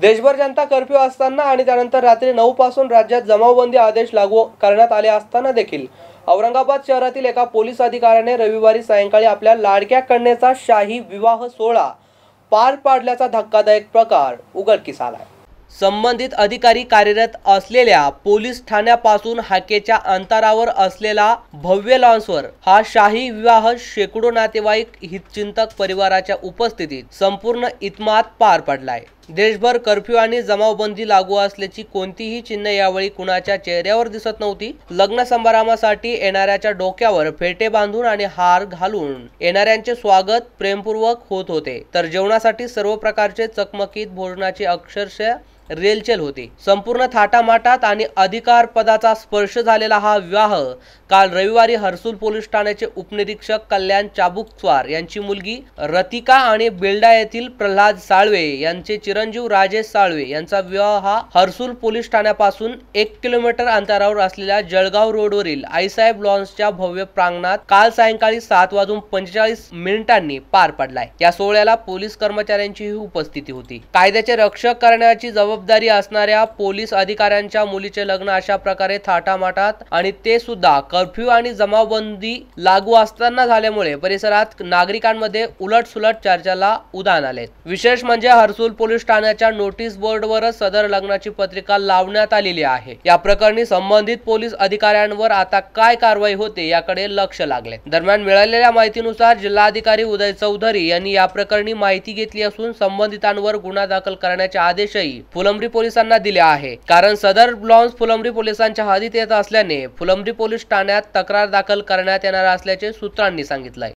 देशभर जनता कर्फ्यू असताना आणि त्यानंतर रात्री नऊ पासून राज्यात जमावबंदी आदेश लागू करण्यात आले असताना देखील औरंगाबाद शहरातील एका पोलीस अधिकाऱ्याने रविवारी सायंकाळी आपल्या लाडक्या कन्येचा शाही विवाह सोहळा पार पाडल्याचा धक्कादायक प्रकार उघडकीस आला संबंधित अधिकारी कार्यरत असलेल्या पोलीस ठाण्यापासून हाकेच्या अंतरावर असलेला भव्य लॉन्सवर हा शाही विवाह शेकडो नातेवाईक हितचिंतक परिवाराच्या उपस्थितीत संपूर्ण इतमात पार पडलाय देशभर कर्फ्यू आणि जमावबंदी लागू असल्याची कोणतीही चिन्ह यावेळी कुणाच्या चेहऱ्यावर दिसत नव्हती लग्न समारंभासाठी येणाऱ्याच्या डोक्यावर फेटे बांधून आणि हार घालून येणाऱ्यांचे स्वागत प्रेमपूर्वक होत होते तर जेवणासाठी सर्व प्रकारचे चकमकीत भोजनाचे अक्षरश रेलचेल होती संपूर्ण थाटामाटात आणि अधिकार पदाचा स्पर्श झालेला हा विवाह काल रविवारी हर्सुल पोलीस ठाण्याचे उपनिरीक्षक कल्याण चाबुकस्वार यांची मुलगी रतिका आणि बेल्डा येथील प्रल्हाद साळवे यांचे चिर चिरंजीव राजेश साळवे यांचा विवाह हा हर्सूल पोलीस ठाण्यापासून एक किलोमीटर अंतरावर असलेल्या जळगाव रोडवरील आईसाहेब लॉन्सच्या भव्य प्रांगणात काल सायंकाळी सात वाजून पंचेचाळीस मिनिटांनी पार पडलाय या सोहळ्याला पोलीस कर्मचाऱ्यांचीही उपस्थिती होती कायद्याचे रक्षक करण्याची जबाबदारी असणाऱ्या पोलीस अधिकाऱ्यांच्या मुलीचे लग्न अशा प्रकारे थाटामाटात आणि ते सुद्धा कर्फ्यू आणि जमावबंदी लागू असताना झाल्यामुळे परिसरात नागरिकांमध्ये उलटसुलट चर्चाला उदाहरण आले विशेष म्हणजे हर्सूल पोलीस ठाण्याच्या नोटीस वरच सदर लग्नाची पत्रिका लावण्यात आलेली आहे या प्रकरणी संबंधित पोलीस अधिकाऱ्यांवर आता काय कारवाई होते याकडे लक्ष लागले दरम्यान मिळालेल्या माहितीनुसार जिल्हाधिकारी उदय चौधरी यांनी या प्रकरणी माहिती घेतली असून संबंधितांवर गुन्हा दाखल करण्याचे आदेशही फुलंब्री पोलिसांना दिले आहे कारण सदर ब्लॉन्स फुलंब्री पोलिसांच्या हद्दीत येत असल्याने फुलंब्री पोलीस ठाण्यात तक्रार दाखल करण्यात येणार असल्याचे सूत्रांनी सांगितलंय